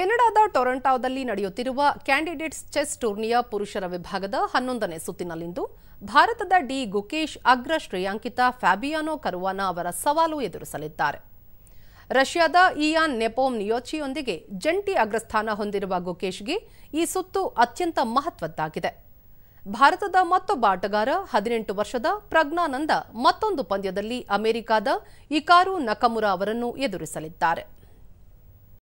ಕೆನಡಾದ ಟೊರೊಂಟೊದಲ್ಲಿ ನಡೆಯುತ್ತಿರುವ candidates chess ಟೂರ್ನಿಯ ಪುರುಷರ ವಿಭಾಗದ ಹನ್ನೊಂದನೇ ಸುತ್ತಿನಲ್ಲಿಂದು ಭಾರತದ ಡಿ ಗುಕೇಶ್ ಅಗ್ರ ಶ್ರೇಯಾಂಕಿತ ಫ್ಯಾಬಿಯಾನೋ ಕರುವಾನಾ ಅವರ ಸವಾಲು ಎದುರಿಸಲಿದ್ದಾರೆ ರಷ್ಯಾದ ಇಯಾನ್ ನೆಪೋಮ್ ನಿಯೋಚಿಯೊಂದಿಗೆ ಜಂಟಿ ಅಗ್ರಸ್ಥಾನ ಹೊಂದಿರುವ ಗುಕೇಶ್ಗೆ ಈ ಸುತ್ತು ಅತ್ಯಂತ ಮಹತ್ವದ್ದಾಗಿದೆ ಭಾರತದ ಮತ್ತೊಬ್ಬ ಆಟಗಾರ ಹದಿನೆಂಟು ವರ್ಷದ ಪ್ರಜ್ಞಾನಂದ ಮತ್ತೊಂದು ಪಂದ್ಯದಲ್ಲಿ ಅಮೆರಿಕಾದ ಇಕಾರು ನಕಮುರಾ ಅವರನ್ನು ಎದುರಿಸಲಿದ್ದಾರೆ